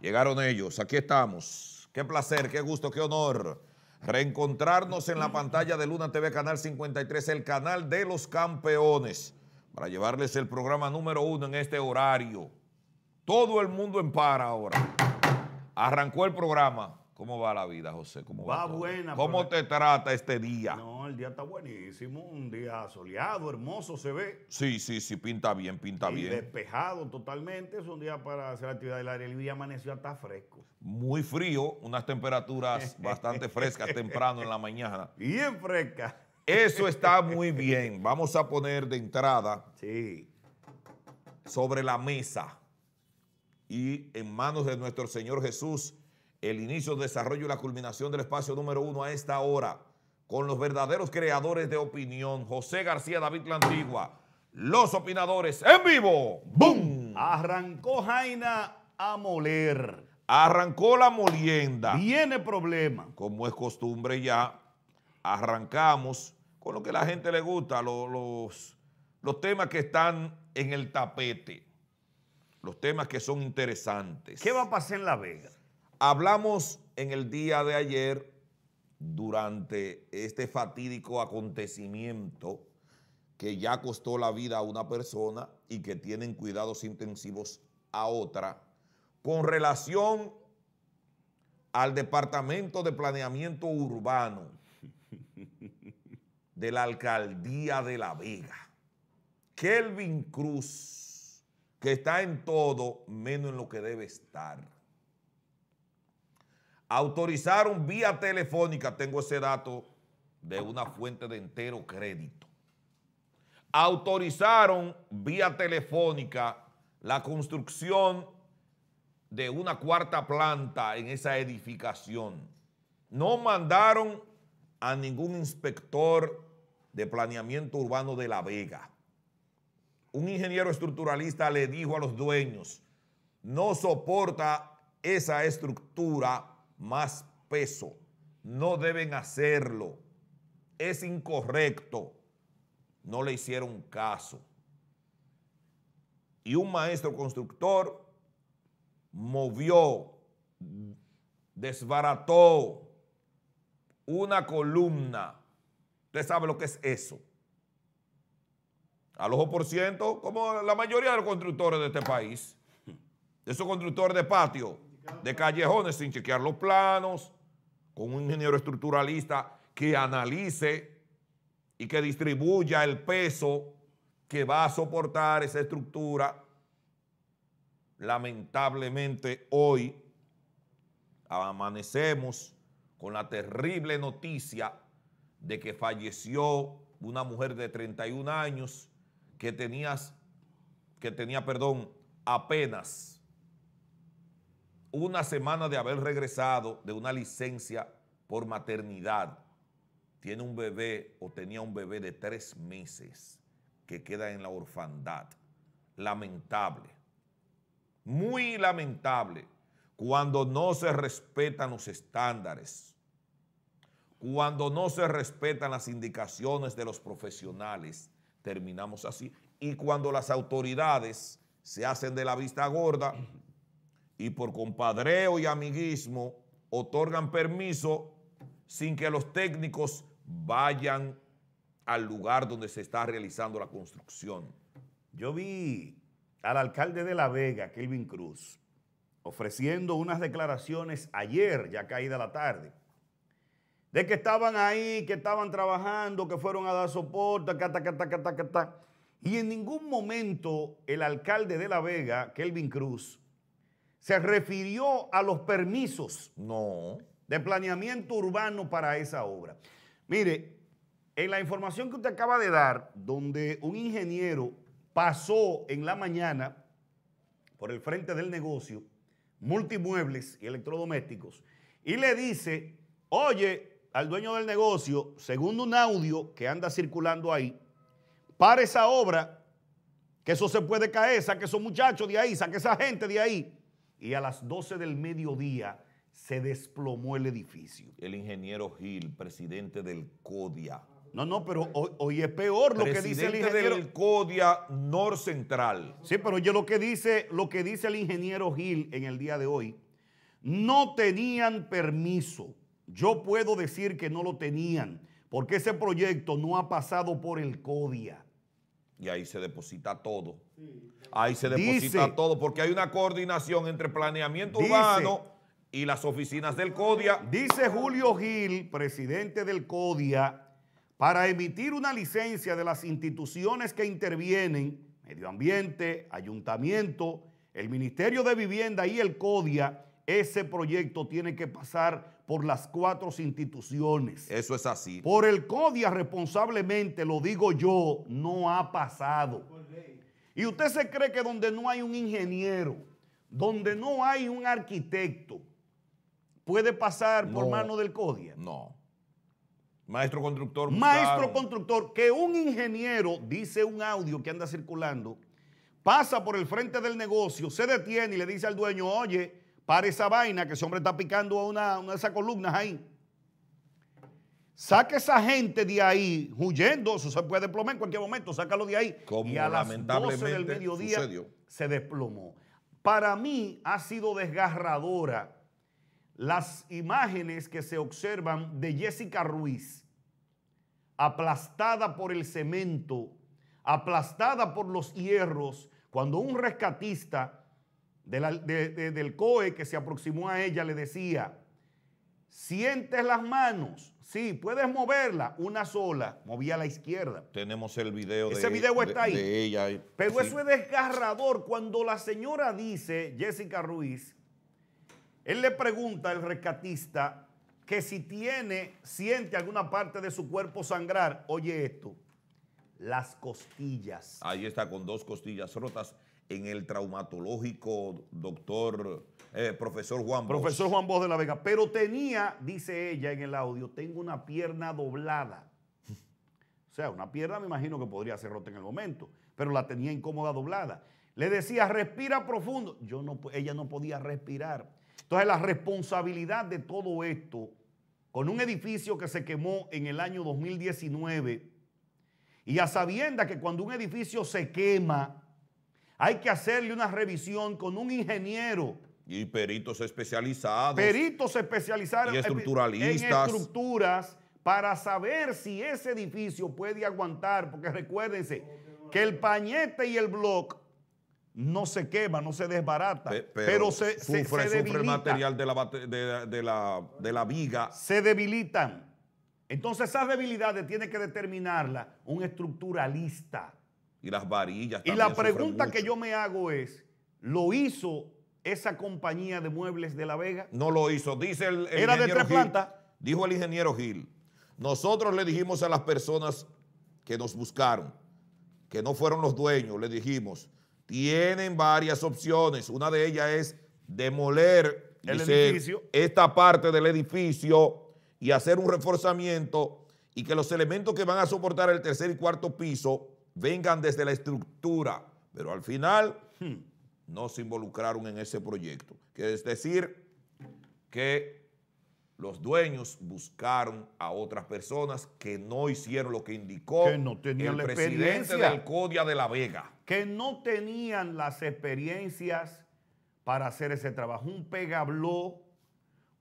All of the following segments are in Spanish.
Llegaron ellos, aquí estamos. Qué placer, qué gusto, qué honor reencontrarnos en la pantalla de Luna TV Canal 53, el canal de los campeones, para llevarles el programa número uno en este horario. Todo el mundo en para ahora. Arrancó el programa. ¿Cómo va la vida, José? ¿Cómo va? va buena. ¿Cómo te trata este día? No, el día está buenísimo, un día soleado, hermoso se ve. Sí, sí, sí, pinta bien, pinta bien. Despejado totalmente, es un día para hacer actividad del aire El día amaneció hasta fresco. Muy frío, unas temperaturas bastante frescas temprano en la mañana. Bien fresca. Eso está muy bien. Vamos a poner de entrada sobre la mesa y en manos de nuestro Señor Jesús el inicio, desarrollo y la culminación del espacio número uno a esta hora, con los verdaderos creadores de opinión, José García David La Antigua, los opinadores en vivo. ¡Bum! Arrancó Jaina a moler. Arrancó la molienda. Viene problema. Como es costumbre ya, arrancamos con lo que la gente le gusta, los, los temas que están en el tapete, los temas que son interesantes. ¿Qué va a pasar en La Vega? Hablamos en el día de ayer, durante este fatídico acontecimiento que ya costó la vida a una persona y que tienen cuidados intensivos a otra, con relación al Departamento de Planeamiento Urbano de la Alcaldía de La Vega. Kelvin Cruz, que está en todo menos en lo que debe estar autorizaron vía telefónica, tengo ese dato de una fuente de entero crédito, autorizaron vía telefónica la construcción de una cuarta planta en esa edificación. No mandaron a ningún inspector de planeamiento urbano de La Vega. Un ingeniero estructuralista le dijo a los dueños, no soporta esa estructura más peso. No deben hacerlo. Es incorrecto. No le hicieron caso. Y un maestro constructor movió, desbarató una columna. Usted sabe lo que es eso. Al ojo por ciento, como la mayoría de los constructores de este país. Esos constructores de patio de callejones sin chequear los planos, con un ingeniero estructuralista que analice y que distribuya el peso que va a soportar esa estructura. Lamentablemente hoy amanecemos con la terrible noticia de que falleció una mujer de 31 años que, tenías, que tenía perdón, apenas una semana de haber regresado de una licencia por maternidad, tiene un bebé o tenía un bebé de tres meses que queda en la orfandad. Lamentable, muy lamentable cuando no se respetan los estándares, cuando no se respetan las indicaciones de los profesionales, terminamos así. Y cuando las autoridades se hacen de la vista gorda y por compadreo y amiguismo otorgan permiso sin que los técnicos vayan al lugar donde se está realizando la construcción. Yo vi al alcalde de La Vega, Kelvin Cruz, ofreciendo unas declaraciones ayer, ya caída la tarde, de que estaban ahí, que estaban trabajando, que fueron a dar soporte, que ta, ta, Y en ningún momento el alcalde de La Vega, Kelvin Cruz, se refirió a los permisos no. de planeamiento urbano para esa obra. Mire, en la información que usted acaba de dar, donde un ingeniero pasó en la mañana por el frente del negocio, multimuebles y electrodomésticos, y le dice, oye, al dueño del negocio, según un audio que anda circulando ahí, para esa obra, que eso se puede caer, saque esos muchachos de ahí, saque esa gente de ahí y a las 12 del mediodía se desplomó el edificio. El ingeniero Gil, presidente del CODIA. No, no, pero hoy, es peor lo que dice el ingeniero. del CODIA Norcentral. Sí, pero oye, lo que dice, lo que dice el ingeniero Gil en el día de hoy, no tenían permiso. Yo puedo decir que no lo tenían, porque ese proyecto no ha pasado por el CODIA. Y ahí se deposita todo. Ahí se deposita todo, porque hay una coordinación entre planeamiento urbano y las oficinas del CODIA. Dice Julio Gil, presidente del CODIA, para emitir una licencia de las instituciones que intervienen, medio ambiente, ayuntamiento, el Ministerio de Vivienda y el CODIA, ese proyecto tiene que pasar por las cuatro instituciones. Eso es así. Por el CODIA responsablemente, lo digo yo, no ha pasado. Y usted se cree que donde no hay un ingeniero, donde no hay un arquitecto, puede pasar por mano del CODIA. No. Maestro constructor. Maestro constructor, que un ingeniero, dice un audio que anda circulando, pasa por el frente del negocio, se detiene y le dice al dueño, oye, para esa vaina que ese hombre está picando a una, de esas columnas ahí. Saca esa gente de ahí huyendo, eso se puede desplomar en cualquier momento, sácalo de ahí. y a las 12 del mediodía se desplomó. Para mí ha sido desgarradora las imágenes que se observan de Jessica Ruiz, aplastada por el cemento, aplastada por los hierros, cuando un rescatista del COE que se aproximó a ella le decía, sientes las manos, sí, puedes moverla, una sola, movía a la izquierda. Tenemos el video Ese video está ahí. Pero eso es desgarrador cuando la señora dice, Jessica Ruiz, él le pregunta al rescatista que si tiene, siente alguna parte de su cuerpo sangrar, oye esto, las costillas. Ahí está con dos costillas rotas en el traumatológico doctor, eh, profesor Juan Bos. Profesor Juan Bos de la Vega. Pero tenía, dice ella en el audio, tengo una pierna doblada. O sea, una pierna me imagino que podría ser rota en el momento, pero la tenía incómoda doblada. Le decía, respira profundo. Yo no, ella no podía respirar. Entonces la responsabilidad de todo esto, con un edificio que se quemó en el año 2019, y a sabienda que cuando un edificio se quema, hay que hacerle una revisión con un ingeniero. Y peritos especializados. Peritos especializados y estructuralistas. en estructuras para saber si ese edificio puede aguantar, porque recuérdense que el pañete y el bloque no se quema, no se desbarata, pero, se, sufre, el material de la, la, de la viga. Se debilitan. Entonces esas debilidades tiene que determinarla un estructuralista. Y las varillas. Y la pregunta que yo me hago es, ¿lo hizo esa compañía de muebles de La Vega? No lo hizo, dice el, Era de tres plantas. Dijo el ingeniero Gil, nosotros le dijimos a las personas que nos buscaron, que no fueron los dueños, le dijimos, tienen varias opciones. Una de ellas es demoler esta parte del edificio y hacer un reforzamiento y que los elementos que van a soportar el tercer y cuarto piso vengan desde la estructura, pero al final hmm. no se involucraron en ese proyecto. Que es decir, que los dueños buscaron a otras personas que no hicieron lo que indicó el presidente del CODIA de la Vega. Que no tenían las experiencias para hacer ese trabajo. Un pegabló,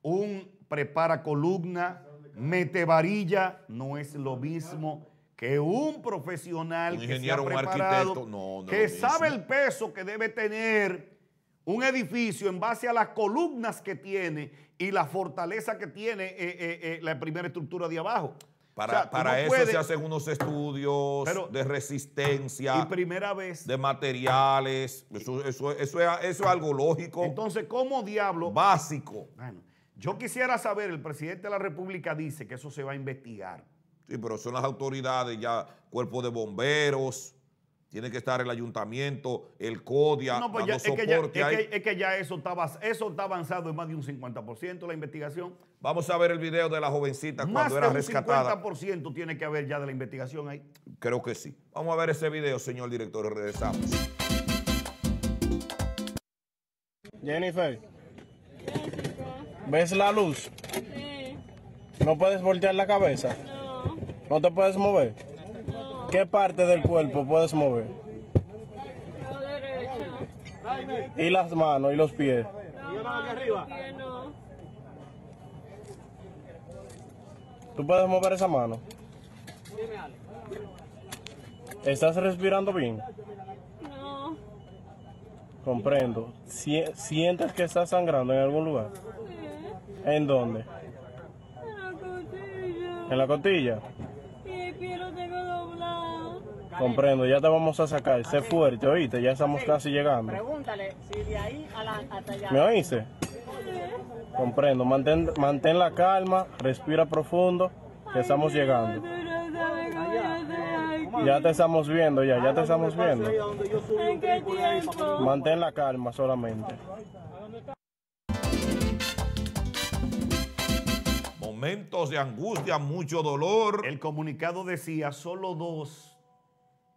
un prepara columna, mete varilla, no es lo mismo que un profesional un ingeniero, que, un arquitecto, que sabe el peso que debe tener un edificio en base a las columnas que tiene y la fortaleza que tiene eh, eh, eh, la primera estructura de abajo. Para, eso se hacen unos estudios de resistencia. primera vez. De materiales. Eso, es, algo lógico. Entonces, ¿cómo diablo? Básico. Bueno, yo quisiera saber, el presidente de la República dice que eso se va a investigar. Sí, pero son las autoridades, ya cuerpo de bomberos, tiene que estar el ayuntamiento, el CODIA, no, pues es, que ya, eso está, avanzado en más de un 50% la investigación. Vamos a ver el video de la jovencita cuando era rescatada. Más de un 50% tiene que haber ya de la investigación ahí. Creo que sí. Vamos a ver ese video, señor director, regresamos. Jennifer, ¿ves la luz? Sí. ¿No puedes voltear la cabeza? ¿No te puedes mover? ¿Qué parte del cuerpo puedes mover? ¿Y las manos y los pies? ¿Tú puedes mover esa mano? ¿Estás respirando bien? No. Comprendo. ¿Sientes que estás sangrando en algún lugar? ¿En dónde? En la costilla. ¿En la costilla? Comprendo, ya te vamos a sacar. Sé fuerte, oíste, ya estamos casi llegando. ¿Me oíste? Comprendo, mantén, mantén la calma, respira profundo, Ya estamos llegando. Ya te estamos viendo, ya, ya te estamos viendo. Mantén la calma solamente. momentos de angustia, mucho dolor. El comunicado decía, solo dos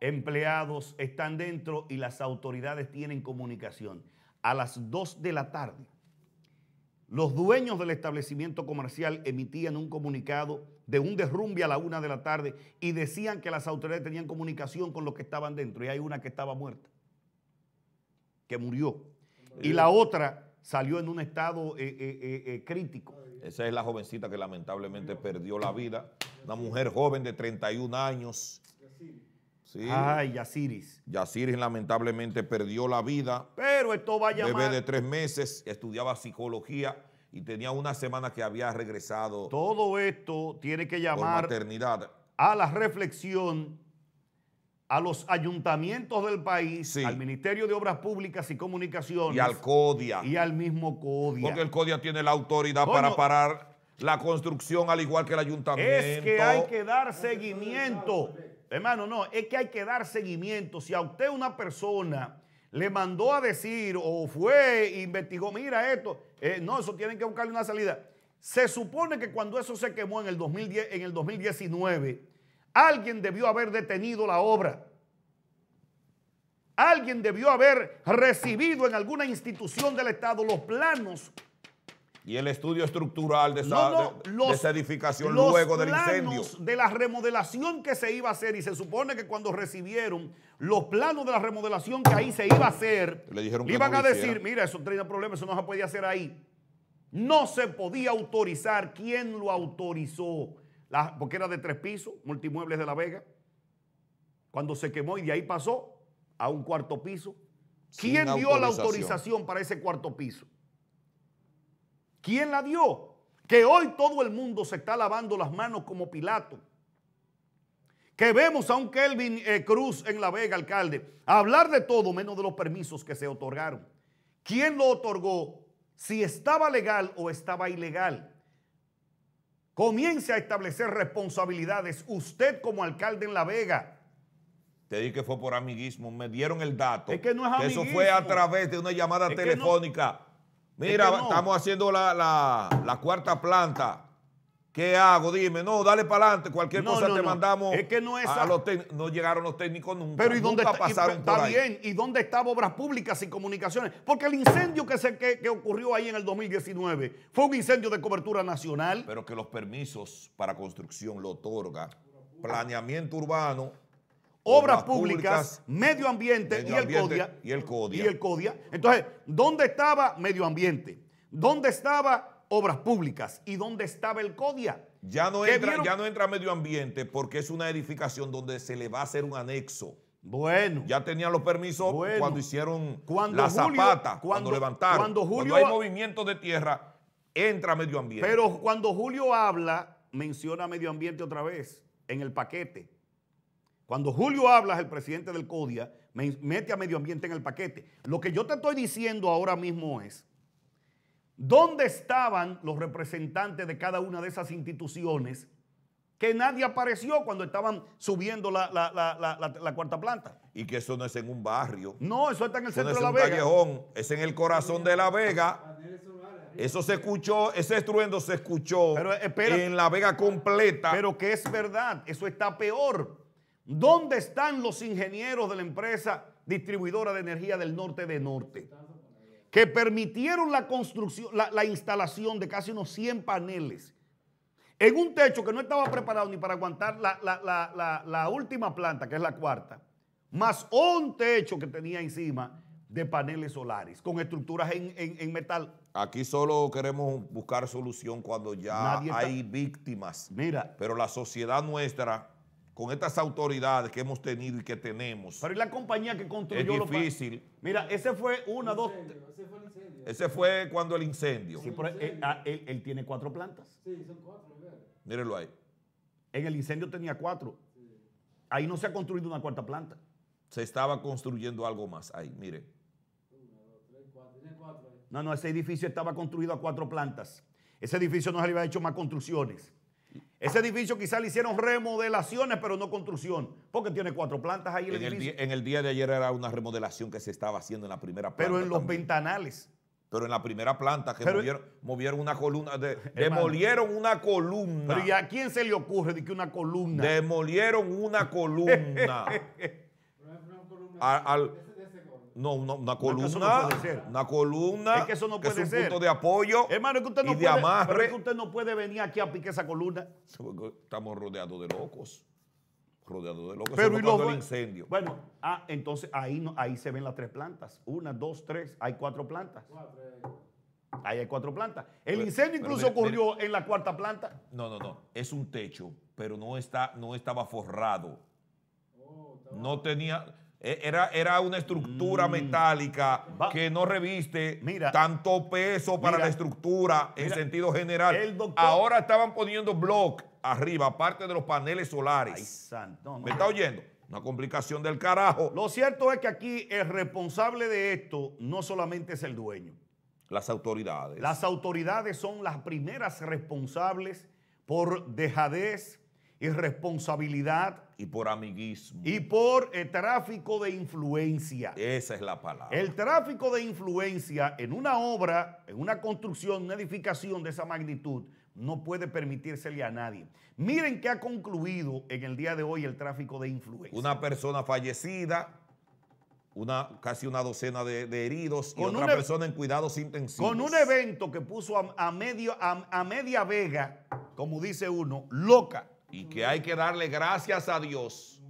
empleados están dentro y las autoridades tienen comunicación. A las 2 de la tarde, los dueños del establecimiento comercial emitían un comunicado de un derrumbe a la 1 de la tarde y decían que las autoridades tenían comunicación con los que estaban dentro y hay una que estaba muerta, que murió. Y la otra salió en un estado eh, eh, eh, crítico. Esa es la jovencita que lamentablemente perdió la vida. Una mujer joven de 31 años. Sí. Ay, Yaciris. Yaciris lamentablemente perdió la vida. Pero esto va a llamar. Bebé de tres meses, estudiaba psicología y tenía una semana que había regresado. Todo esto tiene que llamar. A la reflexión a los ayuntamientos del país, al Ministerio de Obras Públicas y Comunicaciones. Y al CODIA. Y al mismo CODIA. Porque el CODIA tiene la autoridad para parar la construcción al igual que el ayuntamiento. Es que hay que dar seguimiento. Hermano, no, es que hay que dar seguimiento. Si a usted una persona le mandó a decir o fue, investigó, mira esto, eh, no, eso tienen que buscarle una salida. Se supone que cuando eso se quemó en el 2019, Alguien debió haber detenido la obra. Alguien debió haber recibido en alguna institución del Estado los planos. Y el estudio estructural de esa, edificación luego del incendio. De la remodelación que se iba a hacer. Y se supone que cuando recibieron los planos de la remodelación que ahí se iba a hacer, le, dijeron iban a decir: mira, eso tenía problemas, eso no se podía hacer ahí. No se podía autorizar. ¿Quién lo autorizó? Porque era de tres pisos, multimuebles de La Vega. Cuando se quemó y de ahí pasó a un cuarto piso. ¿Quién dio la autorización para ese cuarto piso? ¿Quién la dio? Que hoy todo el mundo se está lavando las manos como Pilato. Que vemos a un Kelvin eh, Cruz en La Vega, alcalde, hablar de todo menos de los permisos que se otorgaron. ¿Quién lo otorgó? Si estaba legal o estaba ilegal. Comience a establecer responsabilidades. Usted como alcalde en La Vega. Te dije que fue por amiguismo, me dieron el dato. que no Eso fue a través de una llamada telefónica. Mira, estamos haciendo la cuarta planta ¿Qué hago? Dime, no, dale para adelante, cualquier cosa te mandamos. Es que no es a, no llegaron los técnicos nunca. Pero ¿y dónde está, y, bien? ¿Y dónde estaba obras públicas y comunicaciones? Porque el incendio que se ocurrió ahí en el 2019 fue un incendio de cobertura nacional. Pero que los permisos para construcción lo otorga planeamiento urbano, obras, públicas, medio ambiente, y, el CODIA, y el CODIA. Y el CODIA. Entonces, ¿dónde estaba medio ambiente? ¿Dónde estaba obras públicas. ¿Y dónde estaba el CODIA? Ya no, entra, ya no entra medio ambiente porque es una edificación donde se le va a hacer un anexo. Bueno. Ya tenían los permisos cuando hicieron cuando la zapata, cuando, levantaron. Cuando, Julio, hay movimientos de tierra, entra medio ambiente. Pero cuando Julio habla, menciona medio ambiente otra vez en el paquete. Cuando Julio habla, el presidente del CODIA, mete a medio ambiente en el paquete. Lo que yo te estoy diciendo ahora mismo es ¿Dónde estaban los representantes de cada una de esas instituciones que nadie apareció cuando estaban subiendo la, cuarta planta. Y que eso no es en un barrio. No, eso está en el centro no es de La un Vega. Callejón, es en el corazón de La Vega. Eso se escuchó, ese estruendo se escuchó pero, eh, en La Vega completa. Pero que es verdad, eso está peor. ¿Dónde están los ingenieros de la empresa distribuidora de energía del norte de norte? que permitieron la construcción, la, instalación de casi unos 100 paneles en un techo que no estaba preparado ni para aguantar la, última planta, que es la cuarta, más un techo que tenía encima de paneles solares con estructuras en, metal. Aquí solo queremos buscar solución cuando ya hay víctimas. Mira. Pero la sociedad nuestra con estas autoridades que hemos tenido y que tenemos. Pero ¿y la compañía que construyó? Es difícil. Mira, ese fue una, dos... Ese fue Ese fue cuando el incendio. Sí, ah, él, tiene cuatro plantas. Sí, son cuatro. Mírenlo ahí. En el incendio tenía cuatro. Ahí no se ha construido una cuarta planta. Se estaba construyendo algo más ahí, mire. Tiene cuatro No, no, ese edificio estaba construido a cuatro plantas. Ese edificio no se había hecho más construcciones. Ese edificio quizá le hicieron remodelaciones, pero no construcción, porque tiene cuatro plantas ahí en El día, de ayer era una remodelación que se estaba haciendo en la primera planta. Pero en los ventanales. Pero en la primera planta que movieron, una columna, demolieron una columna. Pero ¿y a quién se le ocurre de que una columna? Demolieron una columna. al no, una, una columna. No puede ser. Una columna. Es que eso no puede ser. es un punto de apoyo. y que usted no, puede, de amarre. es que usted no puede venir aquí a pique esa columna. Estamos rodeados de locos. Rodeados de locos. Pero y incendio. Bueno, ah, entonces ahí, ahí se ven las tres plantas. Una, dos, tres. Hay cuatro plantas. Cuatro. Ahí hay cuatro plantas. El incendio incluso ocurrió en la cuarta planta. No, no, no. Es un techo, pero no, está, no estaba forrado. Oh, no tenía. E, era, una estructura mm. metálica que no reviste tanto peso para la estructura en sentido general. Ahora estaban poniendo block arriba, aparte de los paneles solares. ¿Me está oyendo? Una complicación del carajo. Lo cierto es que aquí el responsable de esto no solamente es el dueño. Las autoridades. Las autoridades son las primeras responsables por dejadez, irresponsabilidad. Y por amiguismo. Y por el eh, tráfico de influencia. Esa es la palabra. El tráfico de influencia en una obra, en una construcción, una edificación de esa magnitud, no puede permitírsele a nadie. Miren que ha concluido en el día de hoy el tráfico de influencia. Una persona fallecida, una, casi una docena de, heridos y otra e- persona en cuidados intensivos. Con un evento que puso a, medio, a media vega, como dice uno, loca y que hay que darle gracias a Dios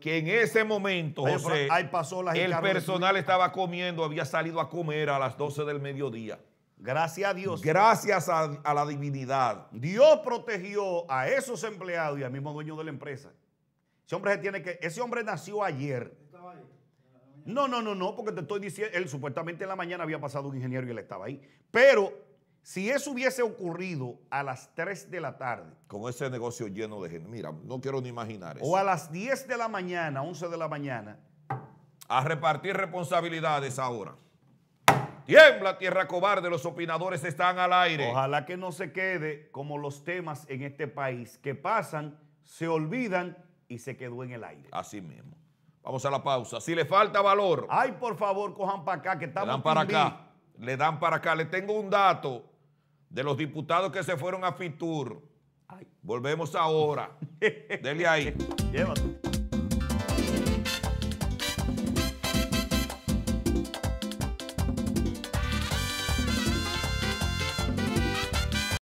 que en ese momento, José, la el personal estaba comiendo, había salido a comer a las 12 del mediodía. Gracias a Dios. Gracias a, la divinidad. Dios protegió a esos empleados y al mismo dueño de la empresa. Ese hombre se tiene que. Ese hombre nació ayer. No, no, no, no, porque te estoy diciendo, él supuestamente en la mañana había pasado un ingeniero y él estaba ahí. Pero si eso hubiese ocurrido a las 3 de la tarde. Con ese negocio lleno de gente. Mira, no quiero ni imaginar eso. O a las 10 de la mañana, 11 de la mañana. A repartir responsabilidades ahora. Tiembla, tierra cobarde, los opinadores están al aire. Ojalá que no se quede como los temas en este país que pasan, se olvidan y se quedó en el aire. Así mismo. Vamos a la pausa. Si le falta valor. Ay, por favor, cojan para acá que estamos. para acá le dan para acá. Le tengo un dato de los diputados que se fueron a Fitur. Volvemos ahora. Dele ahí. Llévate.